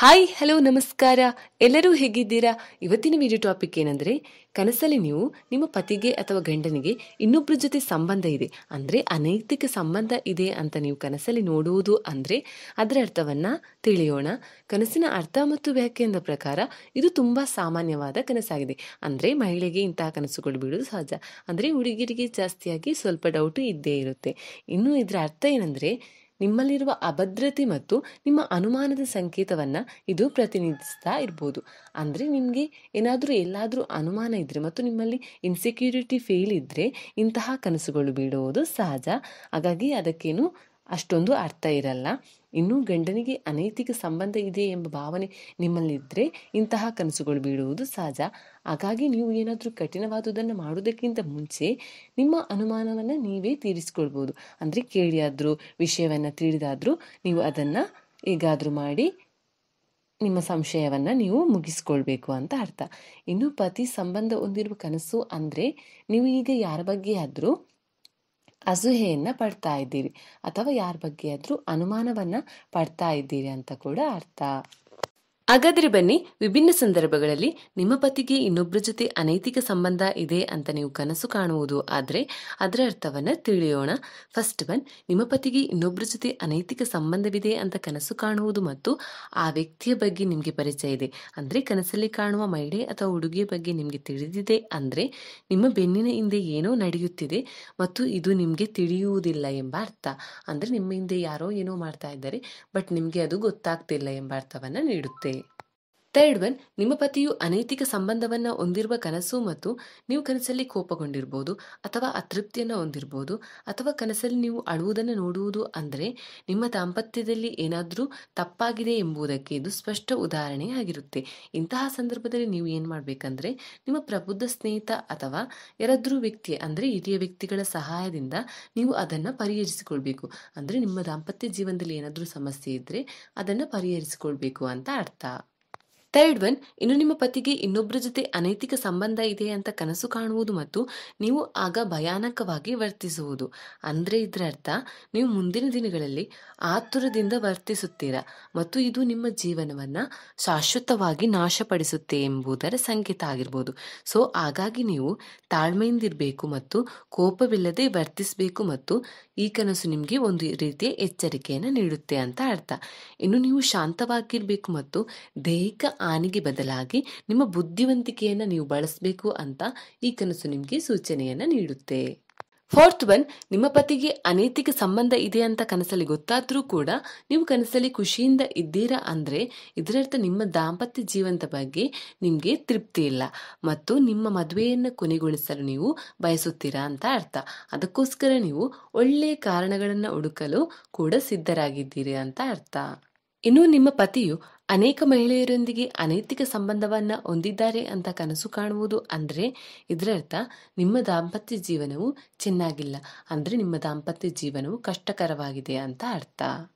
hi hello ನಮಸ್ಕಾರ ಎಲ್ಲರೂ ಹೇಗಿದ್ದೀರಾ ಇವತ್ತಿನ ವಿಡಿಯೋ ಟಾಪಿಕ್ ಏನಂದ್ರೆ ಕನಸಲ್ಲಿ ನೀವು ನಿಮ್ಮ ಪತಿಗೆ ಅಥವಾ ಗಂಡನಿಗೆ ಇನ್ನೊಬ್ಬರ ಜೊತೆ ಸಂಬಂಧ ಇದೆ ಅಂದ್ರೆ ಅನೈತಿಕ ಸಂಬಂಧ ಇದೆ ಅಂತ ನೀವು ಕನಸಲ್ಲಿ ನೋಡುವುದು ಅಂದ್ರೆ ಅದರ ಅರ್ಥವನ್ನ ತಿಳಿಯೋಣ ಕನಸಿನ ಅರ್ಥ ಮತ್ತು ವ್ಯಾಖ್ಯಾನದ ಪ್ರಕಾರ ಇದು ತುಂಬಾ ಸಾಮಾನ್ಯವಾದ ಕನಸಾಗಿದೆ ಅಂದ್ರೆ ಮಹಿಳೆಗೆ ಇಂತಹ ಕನಸುಗಳು ಬೀಳುವುದು ಸಹಜ ಅಂದ್ರೆ ಹುಡುಗಿರಿಗೆ ಜಾಸ್ತಿಯಾಗಿ ಸ್ವಲ್ಪ ಡೌಟು ಇದ್ದೇ ಇರುತ್ತೆ ಇನ್ನು ಇದರ ಅರ್ಥ ಏನಂದ್ರೆ ನಿಮ್ಮಲ್ಲಿರುವ ಅಭದ್ರತೆ ಮತ್ತು ನಿಮ್ಮ ಅನುಮಾನದ ಸಂಕೇತವನ್ನ ಇದು ಪ್ರತಿನಿಧಿಸ್ತಾ ಇರ್ಬೋದು ಅಂದರೆ ನಿಮಗೆ ಏನಾದರೂ ಎಲ್ಲಾದರೂ ಅನುಮಾನ ಇದ್ದರೆ ಮತ್ತು ನಿಮ್ಮಲ್ಲಿ ಇನ್ಸೆಕ್ಯೂರಿಟಿ ಫೇಲ್ ಇದ್ದರೆ ಇಂತಹ ಕನಸುಗಳು ಬೀಳುವುದು ಸಹಜ ಹಾಗಾಗಿ ಅದಕ್ಕೇನು ಅಷ್ಟೊಂದು ಅರ್ಥ ಇರಲ್ಲ ಇನ್ನು ಗಂಡನಿಗೆ ಅನೈತಿಕ ಸಂಬಂಧ ಇದೆ ಎಂಬ ಭಾವನೆ ನಿಮ್ಮಲ್ಲಿದ್ದರೆ ಇಂತಹ ಕನಸುಗಳು ಬೀಳುವುದು ಸಹಜ ಹಾಗಾಗಿ ನೀವು ಏನಾದರೂ ಕಠಿಣವಾದುದನ್ನು ಮಾಡುವುದಕ್ಕಿಂತ ಮುಂಚೆ ನಿಮ್ಮ ಅನುಮಾನವನ್ನು ನೀವೇ ತೀರಿಸಿಕೊಳ್ಬೋದು ಅಂದರೆ ಕೇಳಿಯಾದರೂ ವಿಷಯವನ್ನು ತಿಳಿದಾದರೂ ನೀವು ಅದನ್ನು ಹೇಗಾದರೂ ಮಾಡಿ ನಿಮ್ಮ ಸಂಶಯವನ್ನು ನೀವು ಮುಗಿಸ್ಕೊಳ್ಬೇಕು ಅಂತ ಅರ್ಥ ಇನ್ನು ಪತಿ ಸಂಬಂಧ ಹೊಂದಿರುವ ಕನಸು ಅಂದರೆ ನೀವು ಈಗ ಯಾರ ಬಗ್ಗೆ ಆದರೂ ಅಸೂಹೆಯನ್ನು ಪಡ್ತಾ ಇದ್ದೀರಿ ಅಥವಾ ಯಾರ ಬಗ್ಗೆ ಆದರೂ ಅನುಮಾನವನ್ನು ಪಡ್ತಾ ಇದ್ದೀರಿ ಅಂತ ಕೂಡ ಅರ್ಥ ಹಾಗಾದರೆ ಬನ್ನಿ ವಿಭಿನ್ನ ಸಂದರ್ಭಗಳಲ್ಲಿ ನಿಮ್ಮ ಪತಿಗೆ ಇನ್ನೊಬ್ಬರ ಜೊತೆ ಅನೈತಿಕ ಸಂಬಂಧ ಇದೆ ಅಂತ ನೀವು ಕನಸು ಕಾಣುವುದು ಆದರೆ ಅದರ ಅರ್ಥವನ್ನು ತಿಳಿಯೋಣ ಫಸ್ಟ್ ಒನ್ ನಿಮ್ಮ ಪತಿಗೆ ಇನ್ನೊಬ್ಬರ ಜೊತೆ ಅನೈತಿಕ ಸಂಬಂಧವಿದೆ ಅಂತ ಕನಸು ಕಾಣುವುದು ಮತ್ತು ಆ ವ್ಯಕ್ತಿಯ ಬಗ್ಗೆ ನಿಮಗೆ ಪರಿಚಯ ಇದೆ ಅಂದರೆ ಕನಸಲ್ಲಿ ಕಾಣುವ ಮಹಿಳೆ ಅಥವಾ ಹುಡುಗಿಯ ಬಗ್ಗೆ ನಿಮಗೆ ತಿಳಿದಿದೆ ಅಂದರೆ ನಿಮ್ಮ ಬೆನ್ನಿನ ಹಿಂದೆ ಏನೋ ನಡೆಯುತ್ತಿದೆ ಮತ್ತು ಇದು ನಿಮಗೆ ತಿಳಿಯುವುದಿಲ್ಲ ಎಂಬ ಅರ್ಥ ಅಂದರೆ ನಿಮ್ಮ ಹಿಂದೆ ಯಾರೋ ಏನೋ ಮಾಡ್ತಾ ಇದ್ದಾರೆ ಬಟ್ ನಿಮಗೆ ಅದು ಗೊತ್ತಾಗ್ತಿಲ್ಲ ಎಂಬ ಅರ್ಥವನ್ನು ನೀಡುತ್ತೆ ಥರ್ಡ್ ಒನ್ ನಿಮ್ಮ ಪತಿಯು ಅನೈತಿಕ ಸಂಬಂಧವನ್ನು ಹೊಂದಿರುವ ಕನಸು ಮತ್ತು ನೀವು ಕನಸಲ್ಲಿ ಕೋಪಗೊಂಡಿರ್ಬೋದು ಅಥವಾ ಅತೃಪ್ತಿಯನ್ನು ಹೊಂದಿರ್ಬೋದು ಅಥವಾ ಕನಸಲ್ಲಿ ನೀವು ಅಳುವುದನ್ನು ನೋಡುವುದು ಅಂದರೆ ನಿಮ್ಮ ದಾಂಪತ್ಯದಲ್ಲಿ ಏನಾದರೂ ತಪ್ಪಾಗಿದೆ ಎಂಬುದಕ್ಕೆ ಇದು ಸ್ಪಷ್ಟ ಉದಾಹರಣೆಯಾಗಿರುತ್ತೆ ಇಂತಹ ಸಂದರ್ಭದಲ್ಲಿ ನೀವು ಏನು ಮಾಡಬೇಕಂದ್ರೆ ನಿಮ್ಮ ಪ್ರಬುದ್ಧ ಸ್ನೇಹಿತ ಅಥವಾ ಯಾರಾದರೂ ವ್ಯಕ್ತಿ ಅಂದರೆ ಹಿರಿಯ ವ್ಯಕ್ತಿಗಳ ಸಹಾಯದಿಂದ ನೀವು ಅದನ್ನು ಪರಿಹರಿಸಿಕೊಳ್ಬೇಕು ಅಂದರೆ ನಿಮ್ಮ ದಾಂಪತ್ಯ ಜೀವನದಲ್ಲಿ ಏನಾದರೂ ಸಮಸ್ಯೆ ಇದ್ದರೆ ಅದನ್ನು ಪರಿಹರಿಸಿಕೊಳ್ಬೇಕು ಅಂತ ಅರ್ಥ ಥರ್ಡ್ ಒನ್ ಇನ್ನು ನಿಮ್ಮ ಪತಿಗೆ ಇನ್ನೊಬ್ಬರ ಜೊತೆ ಅನೈತಿಕ ಸಂಬಂಧ ಇದೆ ಅಂತ ಕನಸು ಕಾಣುವುದು ಮತ್ತು ನೀವು ಆಗ ಭಯಾನಕವಾಗಿ ವರ್ತಿಸುವುದು ಅಂದರೆ ಇದರ ಅರ್ಥ ನೀವು ಮುಂದಿನ ದಿನಗಳಲ್ಲಿ ಆತುರದಿಂದ ವರ್ತಿಸುತ್ತೀರಾ ಮತ್ತು ಇದು ನಿಮ್ಮ ಜೀವನವನ್ನು ಶಾಶ್ವತವಾಗಿ ನಾಶಪಡಿಸುತ್ತೆ ಎಂಬುದರ ಸಂಕೇತ ಆಗಿರ್ಬೋದು ಸೊ ಹಾಗಾಗಿ ನೀವು ತಾಳ್ಮೆಯಿಂದಿರಬೇಕು ಮತ್ತು ಕೋಪವಿಲ್ಲದೆ ವರ್ತಿಸಬೇಕು ಮತ್ತು ಈ ಕನಸು ನಿಮಗೆ ಒಂದು ರೀತಿಯ ಎಚ್ಚರಿಕೆಯನ್ನು ನೀಡುತ್ತೆ ಅಂತ ಅರ್ಥ ಇನ್ನು ನೀವು ಶಾಂತವಾಗಿರಬೇಕು ಮತ್ತು ದೈಹಿಕ ಆನೆಗೆ ಬದಲಾಗಿ ನಿಮ್ಮ ಬುದ್ಧಿವಂತಿಕೆಯನ್ನು ನೀವು ಬಳಸಬೇಕು ಅಂತ ಈ ಕನಸು ನಿಮಗೆ ಸೂಚನೆಯನ್ನು ನೀಡುತ್ತೆ ಫೋರ್ತ್ ಒನ್ ನಿಮ್ಮ ಪತಿಗೆ ಅನೈತಿಕ ಸಂಬಂಧ ಇದೆ ಅಂತ ಕನಸಲ್ಲಿ ಗೊತ್ತಾದರೂ ಕೂಡ ನೀವು ಕನಸಲ್ಲಿ ಖುಷಿಯಿಂದ ಇದ್ದೀರಾ ಅಂದರೆ ಇದರರ್ಥ ನಿಮ್ಮ ದಾಂಪತ್ಯ ಜೀವನದ ಬಗ್ಗೆ ನಿಮಗೆ ತೃಪ್ತಿ ಇಲ್ಲ ಮತ್ತು ನಿಮ್ಮ ಮದುವೆಯನ್ನು ಕೊನೆಗೊಳಿಸಲು ನೀವು ಬಯಸುತ್ತೀರಾ ಅಂತ ಅರ್ಥ ಅದಕ್ಕೋಸ್ಕರ ನೀವು ಒಳ್ಳೆಯ ಕಾರಣಗಳನ್ನು ಹುಡುಕಲು ಕೂಡ ಸಿದ್ಧರಾಗಿದ್ದೀರಿ ಅಂತ ಅರ್ಥ ಇನ್ನು ನಿಮ್ಮ ಪತಿಯು ಅನೇಕ ಮಹಿಳೆಯರೊಂದಿಗೆ ಅನೈತಿಕ ಸಂಬಂಧವನ್ನ ಹೊಂದಿದ್ದಾರೆ ಅಂತ ಕನಸು ಕಾಣುವುದು ಅಂದ್ರೆ ಇದರರ್ಥ ನಿಮ್ಮ ದಾಂಪತ್ಯ ಜೀವನವು ಚೆನ್ನಾಗಿಲ್ಲ ಅಂದ್ರೆ ನಿಮ್ಮ ದಾಂಪತ್ಯ ಜೀವನವು ಕಷ್ಟಕರವಾಗಿದೆ ಅಂತ ಅರ್ಥ